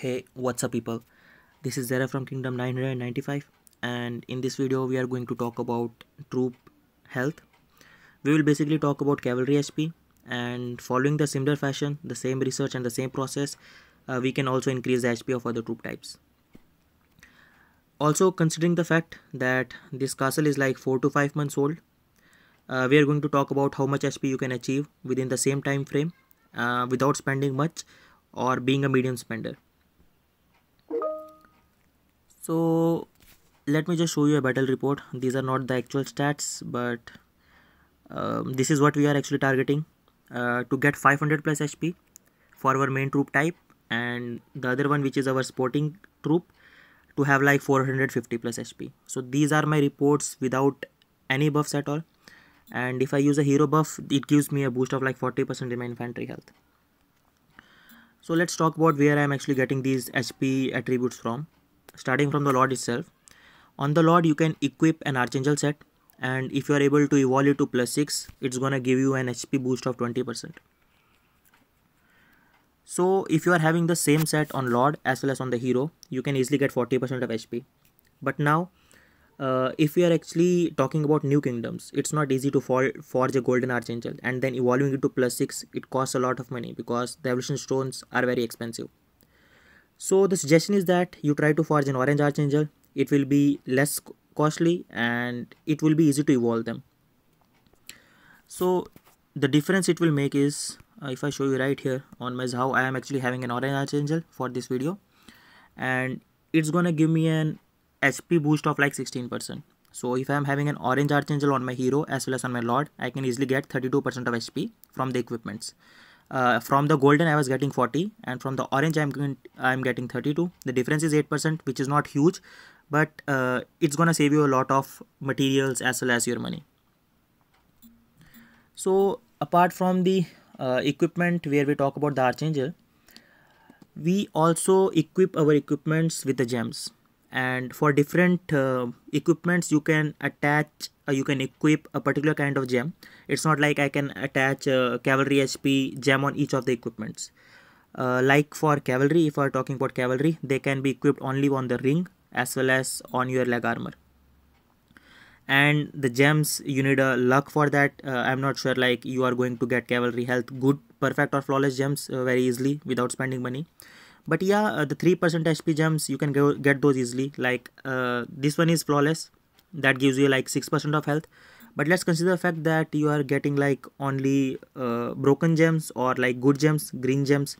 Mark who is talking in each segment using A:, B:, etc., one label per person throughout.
A: hey what's up people this is Zara from Kingdom 995 and in this video we are going to talk about troop health we will basically talk about cavalry HP and following the similar fashion the same research and the same process uh, we can also increase the HP of other troop types also considering the fact that this castle is like 4 to 5 months old uh, we are going to talk about how much HP you can achieve within the same time frame uh, without spending much or being a medium spender so let me just show you a battle report these are not the actual stats but um, this is what we are actually targeting uh, to get 500 plus HP for our main troop type and the other one which is our sporting troop to have like 450 plus HP so these are my reports without any buffs at all and if I use a hero buff it gives me a boost of like 40% in my infantry health so let's talk about where I'm actually getting these HP attributes from starting from the Lord itself. On the Lord, you can equip an Archangel set and if you are able to evolve it to plus 6, it's gonna give you an HP boost of 20%. So if you are having the same set on Lord as well as on the Hero, you can easily get 40% of HP. But now, uh, if we are actually talking about new kingdoms, it's not easy to for forge a golden archangel and then evolving it to plus 6, it costs a lot of money because the evolution stones are very expensive. So the suggestion is that you try to forge an orange archangel. It will be less costly and it will be easy to evolve them. So the difference it will make is uh, if I show you right here on my how I am actually having an orange archangel for this video and it's gonna give me an HP boost of like 16%. So if I am having an orange archangel on my hero as well as on my lord I can easily get 32% of HP from the equipments uh, from the golden I was getting 40 and from the orange I'm going, I'm getting 32 the difference is 8% which is not huge but uh, it's gonna save you a lot of materials as well as your money so apart from the uh, equipment where we talk about the archangel, we also equip our equipments with the gems and for different uh, equipments you can attach uh, you can equip a particular kind of gem it's not like i can attach a cavalry hp gem on each of the equipments uh, like for cavalry if we're talking about cavalry they can be equipped only on the ring as well as on your leg armor and the gems you need a luck for that uh, i'm not sure like you are going to get cavalry health good perfect or flawless gems uh, very easily without spending money but yeah uh, the 3% hp jumps you can go, get those easily like uh, this one is flawless that gives you like 6% of health but let's consider the fact that you are getting like only uh, broken gems or like good gems green gems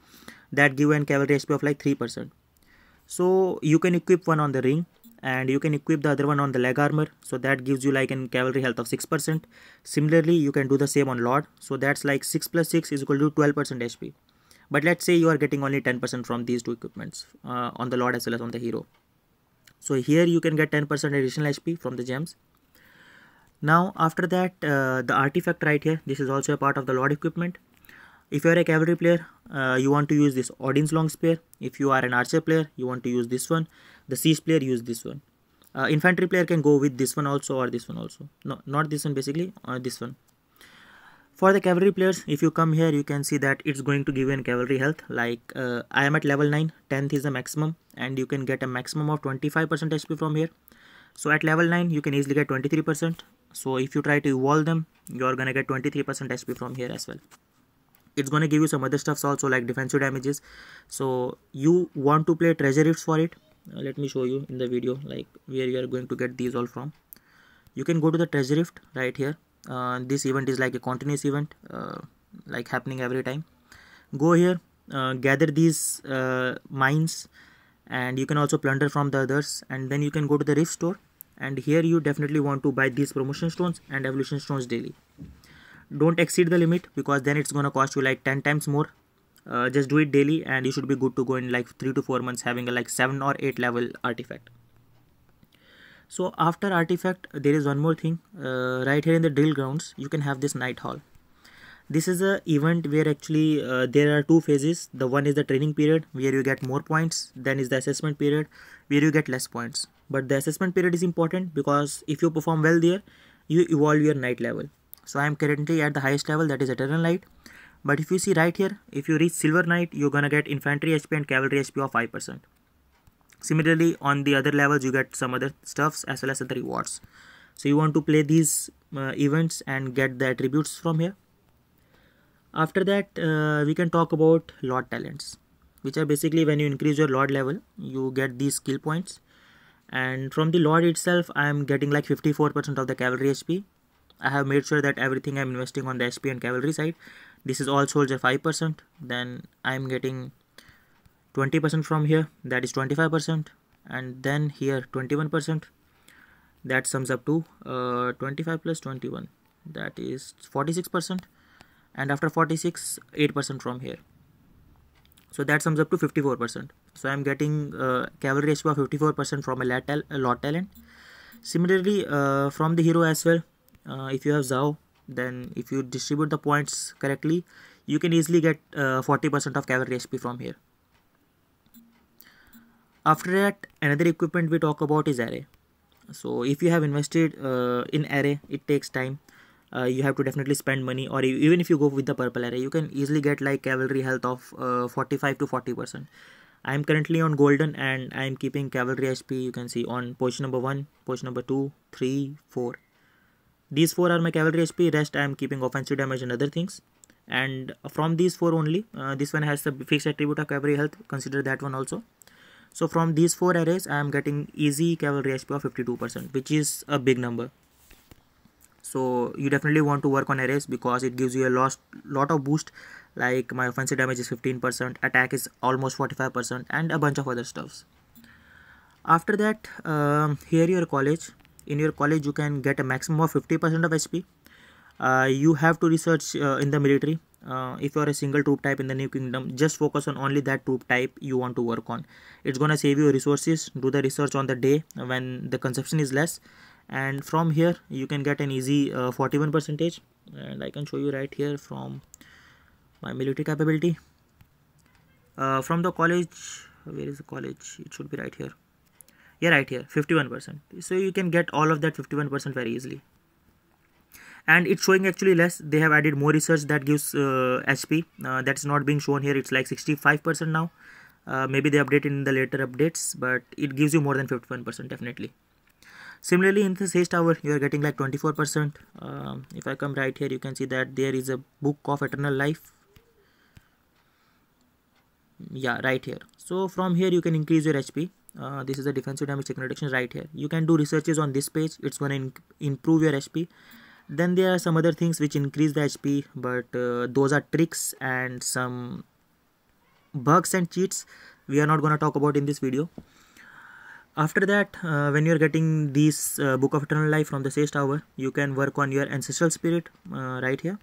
A: that give an cavalry hp of like 3% so you can equip one on the ring and you can equip the other one on the leg armor so that gives you like an cavalry health of 6% similarly you can do the same on lord so that's like 6 plus 6 is equal to 12% hp but let's say you are getting only 10% from these two equipments uh, on the Lord as well as on the Hero. So here you can get 10% additional HP from the gems. Now after that uh, the artifact right here this is also a part of the Lord equipment. If you are a cavalry player uh, you want to use this Odin's long spear. If you are an archer player you want to use this one. The siege player use this one. Uh, infantry player can go with this one also or this one also. No not this one basically uh, this one. For the cavalry players, if you come here, you can see that it's going to give you an cavalry health. Like uh, I am at level 9, 10th is the maximum and you can get a maximum of 25% HP from here. So at level 9, you can easily get 23%. So if you try to evolve them, you're gonna get 23% HP from here as well. It's gonna give you some other stuffs also like defensive damages. So you want to play treasure rifts for it. Uh, let me show you in the video like where you are going to get these all from. You can go to the treasure rift right here uh, this event is like a continuous event uh, like happening every time go here uh, gather these uh, mines and you can also plunder from the others and then you can go to the rift store and here you definitely want to buy these promotion stones and evolution stones daily don't exceed the limit because then it's gonna cost you like 10 times more uh, just do it daily and you should be good to go in like 3 to 4 months having a like 7 or 8 level artifact so after artifact there is one more thing uh, right here in the drill grounds you can have this night hall this is a event where actually uh, there are two phases the one is the training period where you get more points then is the assessment period where you get less points but the assessment period is important because if you perform well there you evolve your night level so i am currently at the highest level that is eternal Night. but if you see right here if you reach silver knight you're gonna get infantry hp and cavalry hp of 5% similarly on the other levels you get some other stuffs as well as other rewards so you want to play these uh, events and get the attributes from here after that uh, we can talk about lord talents which are basically when you increase your lord level you get these skill points and from the lord itself i am getting like 54% of the cavalry hp i have made sure that everything i'm investing on the hp and cavalry side this is all soldier 5% then i'm getting 20% from here that is 25% and then here 21% that sums up to uh, 25 plus 21 that is 46% and after 46 8% from here so that sums up to 54% so i'm getting uh, cavalry ratio of 54% from a lot, a lot talent similarly uh, from the hero as well uh, if you have zao then if you distribute the points correctly you can easily get 40% uh, of cavalry hp from here after that another equipment we talk about is array so if you have invested uh, in array it takes time uh, you have to definitely spend money or even if you go with the purple array you can easily get like cavalry health of uh, 45 to 40 percent i am currently on golden and i am keeping cavalry hp you can see on position number one position number two three four these four are my cavalry hp rest i am keeping offensive damage and other things and from these four only uh, this one has the fixed attribute of cavalry health consider that one also so from these four arrays, I am getting easy cavalry HP of 52%, which is a big number. So you definitely want to work on arrays because it gives you a lot, lot of boost. Like my offensive damage is 15%, attack is almost 45%, and a bunch of other stuffs. After that, um, here your college. In your college, you can get a maximum of 50% of HP. Uh, you have to research uh, in the military uh, if you are a single troop type in the new kingdom just focus on only that troop type you want to work on it's gonna save you resources do the research on the day when the consumption is less and from here you can get an easy uh, 41 percentage and i can show you right here from my military capability uh, from the college where is the college it should be right here yeah right here 51 percent so you can get all of that 51 percent very easily and it's showing actually less they have added more research that gives uh, hp uh, that's not being shown here it's like 65 percent now uh, maybe they update in the later updates but it gives you more than 51 percent definitely similarly in the sage tower you are getting like 24 percent um, if i come right here you can see that there is a book of eternal life yeah right here so from here you can increase your hp uh, this is the defensive damage taken reduction right here you can do researches on this page it's going to improve your hp then there are some other things which increase the hp but uh, those are tricks and some bugs and cheats we are not going to talk about in this video after that uh, when you are getting this uh, book of eternal life from the sage tower you can work on your ancestral spirit uh, right here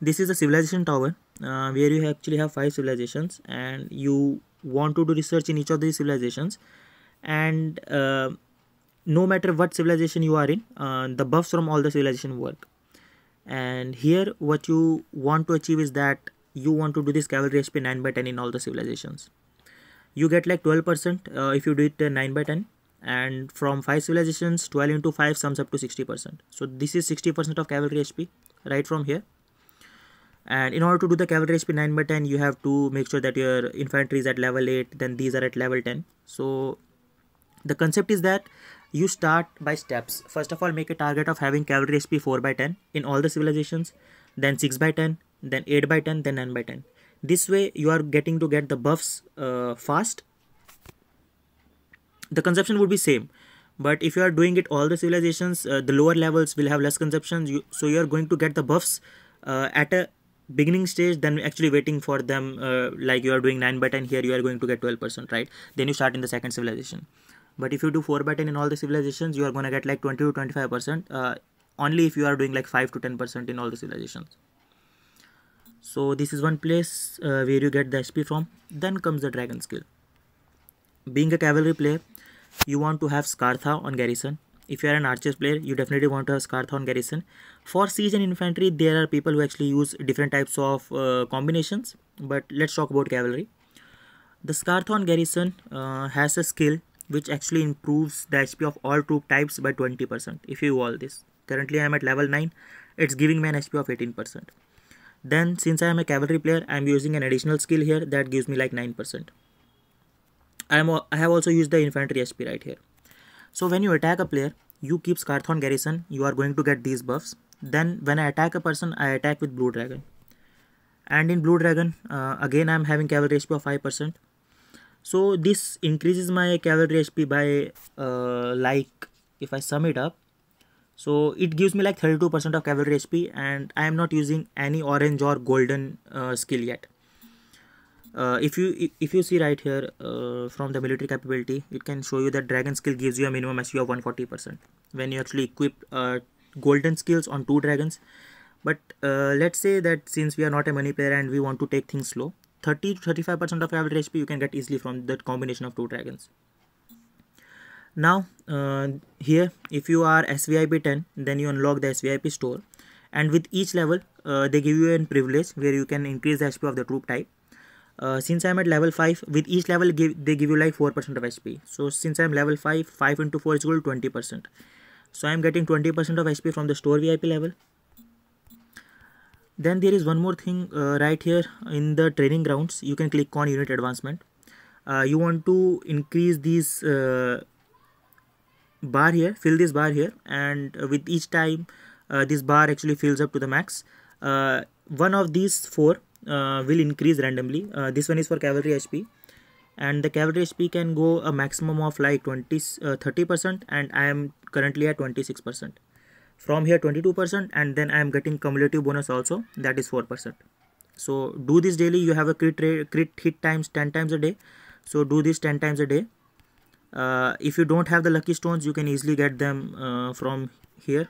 A: this is a civilization tower uh, where you actually have five civilizations and you want to do research in each of these civilizations and uh, no matter what civilization you are in uh, the buffs from all the civilization work and here what you want to achieve is that you want to do this cavalry hp 9 by 10 in all the civilizations you get like 12% uh, if you do it uh, 9 by 10 and from 5 civilizations 12 into 5 sums up to 60% so this is 60% of cavalry hp right from here and in order to do the cavalry hp 9 by 10 you have to make sure that your infantry is at level 8 then these are at level 10 so the concept is that you start by steps. First of all, make a target of having cavalry HP 4 by 10 in all the civilizations, then 6 by 10, then 8 by 10, then 9 by 10. This way you are getting to get the buffs uh, fast. The conception would be same. But if you are doing it all the civilizations, uh, the lower levels will have less conceptions. You, so you are going to get the buffs uh, at a beginning stage then actually waiting for them uh, like you are doing 9 by 10 here you are going to get 12% right then you start in the second civilization but if you do 4 by 10 in all the civilizations you are going to get like 20 to 25 percent uh, only if you are doing like 5 to 10 percent in all the civilizations so this is one place uh, where you get the SP from then comes the dragon skill being a cavalry player you want to have scartha on garrison if you are an archer player you definitely want to have scartha on garrison for siege and infantry there are people who actually use different types of uh, combinations but let's talk about cavalry the scartha on garrison uh, has a skill which actually improves the HP of all troop types by 20% if you do all this. Currently I am at level 9, it's giving me an HP of 18%. Then since I am a cavalry player, I am using an additional skill here that gives me like 9%. I, am, I have also used the infantry HP right here. So when you attack a player, you keep Scarthorn Garrison, you are going to get these buffs. Then when I attack a person, I attack with Blue Dragon. And in Blue Dragon, uh, again I am having cavalry HP of 5% so this increases my cavalry hp by uh, like if i sum it up so it gives me like 32% of cavalry hp and i am not using any orange or golden uh, skill yet uh, if you if you see right here uh, from the military capability it can show you that dragon skill gives you a minimum SU of 140% when you actually equip uh, golden skills on two dragons but uh, let's say that since we are not a money player and we want to take things slow 30 to 35% of average HP you can get easily from that combination of two dragons. Now uh, here if you are SVIP 10 then you unlock the SVIP store and with each level uh, they give you a privilege where you can increase the HP of the troop type. Uh, since I'm at level 5 with each level give, they give you like 4% of HP. So since I'm level 5, 5 into 4 is equal to 20%. So I'm getting 20% of HP from the store VIP level then there is one more thing uh, right here in the training grounds you can click on unit advancement uh, you want to increase these uh, bar here fill this bar here and with each time uh, this bar actually fills up to the max uh, one of these four uh, will increase randomly this one is for cavalry hp and the cavalry hp can go a maximum of like 20 30 percent and i am currently at 26 percent from here 22% and then I am getting cumulative bonus also that is 4%. So do this daily you have a crit, crit hit times 10 times a day. So do this 10 times a day. Uh, if you don't have the lucky stones you can easily get them uh, from here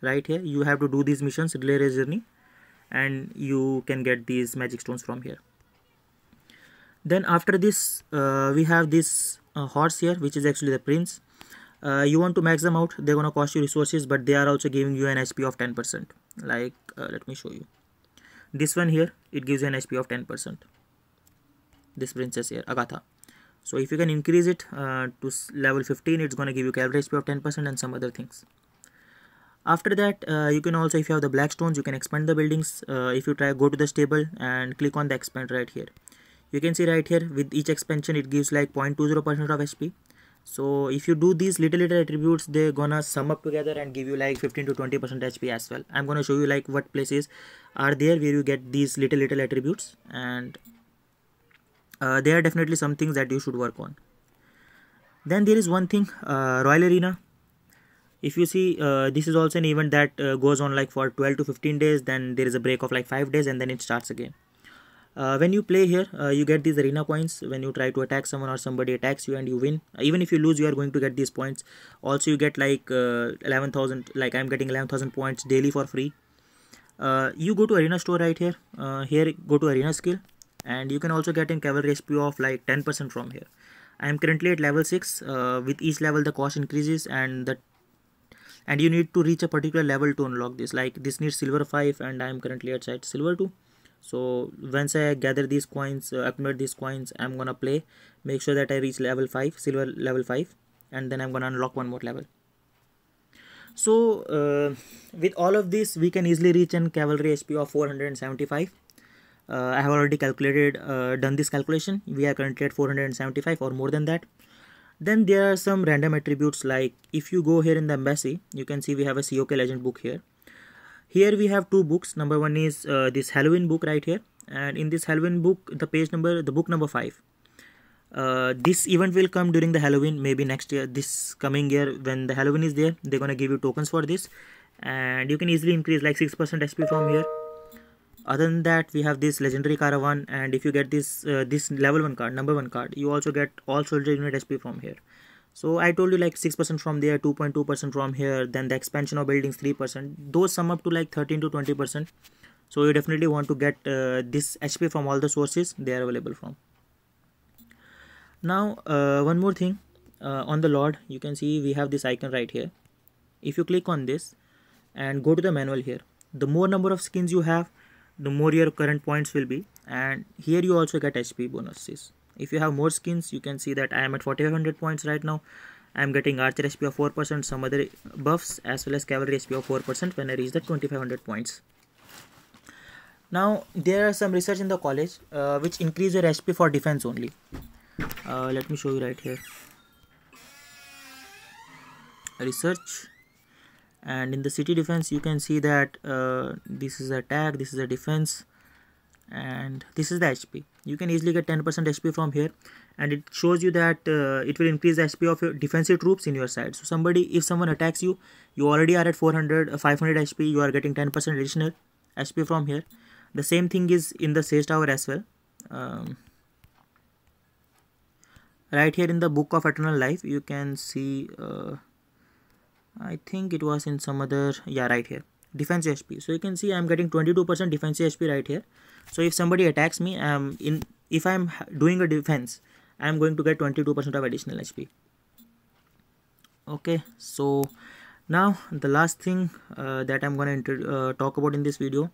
A: right here you have to do these missions relay race journey and you can get these magic stones from here then after this uh, we have this uh, horse here which is actually the prince uh, you want to max them out they're gonna cost you resources but they are also giving you an SP of 10 percent like uh, let me show you this one here it gives you an SP of 10 percent this princess here agatha so if you can increase it uh, to level 15 it's gonna give you average SP of 10 percent and some other things after that uh, you can also if you have the black stones you can expand the buildings uh, if you try go to the stable and click on the expand right here you can see right here with each expansion it gives like 0.20 percent of SP so if you do these little little attributes they're gonna sum up together and give you like 15 to 20 percent hp as well i'm gonna show you like what places are there where you get these little little attributes and uh, there are definitely some things that you should work on then there is one thing uh, royal arena if you see uh, this is also an event that uh, goes on like for 12 to 15 days then there is a break of like 5 days and then it starts again uh, when you play here, uh, you get these arena points. When you try to attack someone or somebody attacks you and you win, uh, even if you lose, you are going to get these points. Also, you get like uh, 11,000, like I'm getting 11,000 points daily for free. Uh, you go to arena store right here. Uh, here, go to arena skill and you can also get in cavalry SP of like 10% from here. I am currently at level 6. with each level, the cost increases and the and you need to reach a particular level to unlock this like this needs silver 5 and i am currently at silver 2 so once i gather these coins uh, accumulate these coins i'm gonna play make sure that i reach level 5 silver level 5 and then i'm gonna unlock one more level so uh, with all of this we can easily reach an cavalry hp of 475 uh, i have already calculated uh, done this calculation we are currently at 475 or more than that then there are some random attributes like if you go here in the embassy you can see we have a cok legend book here here we have two books number one is uh, this halloween book right here and in this halloween book the page number the book number five uh, this event will come during the Halloween maybe next year this coming year when the Halloween is there they're gonna give you tokens for this and you can easily increase like 6% SP from here other than that we have this legendary caravan and if you get this uh, this level 1 card number 1 card you also get all soldier unit SP from here so i told you like 6% from there 2.2% from here then the expansion of buildings 3% those sum up to like 13 to 20% so you definitely want to get uh, this hp from all the sources they are available from now uh, one more thing uh, on the lord you can see we have this icon right here if you click on this and go to the manual here the more number of skins you have the more your current points will be and here you also get hp bonuses if you have more skins you can see that i am at 4500 points right now i am getting archer sp of 4% some other buffs as well as cavalry sp of 4% when i reach the 2500 points now there are some research in the college uh, which increase your sp for defense only uh, let me show you right here research and in the city defense you can see that uh, this is attack this is a defense and this is the HP you can easily get 10% HP from here and it shows you that uh, it will increase the HP of your defensive troops in your side so somebody if someone attacks you you already are at 400 uh, 500 HP you are getting 10% additional HP from here the same thing is in the sage tower as well um, right here in the book of eternal life you can see uh, I think it was in some other yeah right here defense HP. So you can see I'm getting 22% defense HP right here. So if somebody attacks me, I'm um, in if I'm doing a defense, I'm going to get 22% of additional HP. Okay, so now the last thing uh, that I'm going to uh, talk about in this video.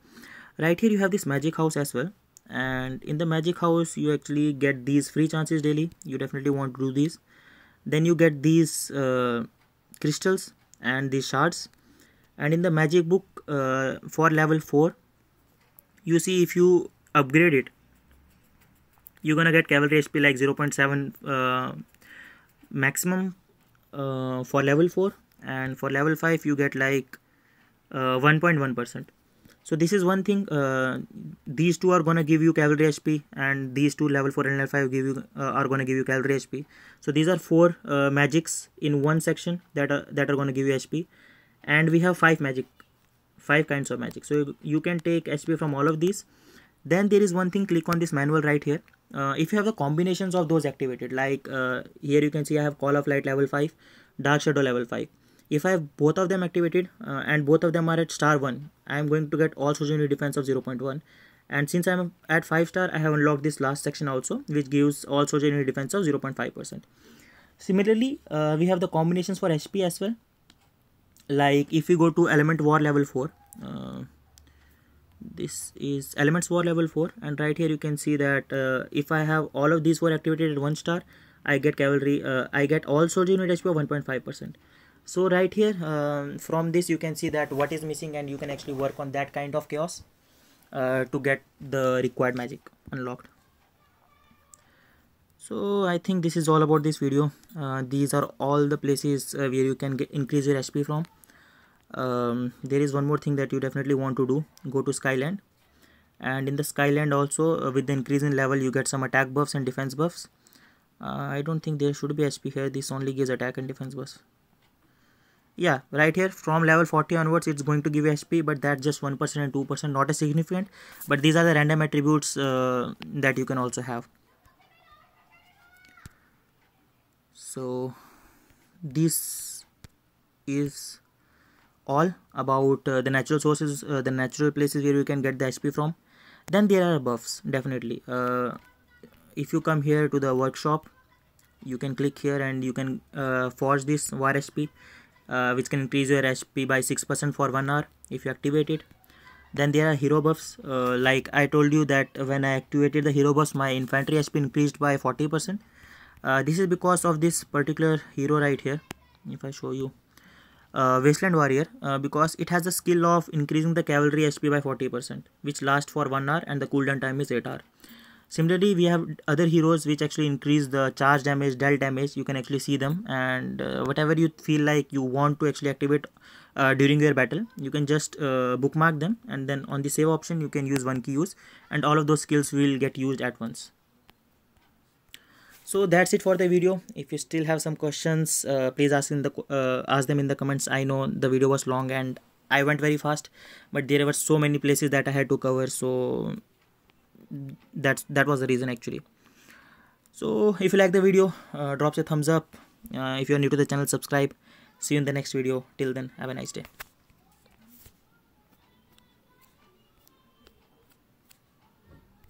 A: Right here you have this magic house as well. And in the magic house, you actually get these free chances daily. You definitely want to do these. Then you get these uh, crystals and these shards and in the magic book uh, for level 4 you see if you upgrade it you're gonna get cavalry hp like 0.7 uh, maximum uh, for level 4 and for level 5 you get like uh, 1.1 percent so this is one thing uh, these two are gonna give you cavalry hp and these two level 4 and level 5 give you uh, are gonna give you cavalry hp so these are four magics in one section that are that are gonna give you hp and we have five magic five kinds of magic so you can take hp from all of these then there is one thing click on this manual right here uh, if you have the combinations of those activated like uh, here you can see i have call of light level 5 dark shadow level 5 if i have both of them activated uh, and both of them are at star 1 i am going to get also unit defense of 0.1 and since i'm at 5 star i have unlocked this last section also which gives also unit defense of 0.5 percent similarly uh, we have the combinations for hp as well like if you go to element war level 4 uh, this is elements war level 4 and right here you can see that uh, if i have all of these four activated at one star i get cavalry uh, i get all soldier unit hp of 1.5 percent so right here um, from this you can see that what is missing and you can actually work on that kind of chaos uh, to get the required magic unlocked so i think this is all about this video uh, these are all the places uh, where you can get increase your hp from um, there is one more thing that you definitely want to do go to skyland and in the skyland also uh, with the increase in level you get some attack buffs and defense buffs uh, I don't think there should be HP here this only gives attack and defense buffs yeah right here from level 40 onwards it's going to give you HP but that's just 1% and 2% not as significant but these are the random attributes uh, that you can also have so this is all about uh, the natural sources uh, the natural places where you can get the hp from then there are buffs definitely uh, if you come here to the workshop you can click here and you can uh, forge this war hp uh, which can increase your hp by 6% for 1 hour if you activate it then there are hero buffs uh, like i told you that when i activated the hero buffs my infantry hp increased by 40% this is because of this particular hero right here if i show you uh, Wasteland Warrior uh, because it has the skill of increasing the cavalry HP by 40% which lasts for 1 hour and the cooldown time is 8 hour. Similarly, we have other heroes which actually increase the charge damage, deal damage. You can actually see them and uh, whatever you feel like you want to actually activate uh, during your battle, you can just uh, bookmark them and then on the save option you can use one key use and all of those skills will get used at once so that's it for the video if you still have some questions uh, please ask in the uh, ask them in the comments i know the video was long and i went very fast but there were so many places that i had to cover so that's that was the reason actually so if you like the video uh, drops a thumbs up uh, if you are new to the channel subscribe see you in the next video till then have a nice day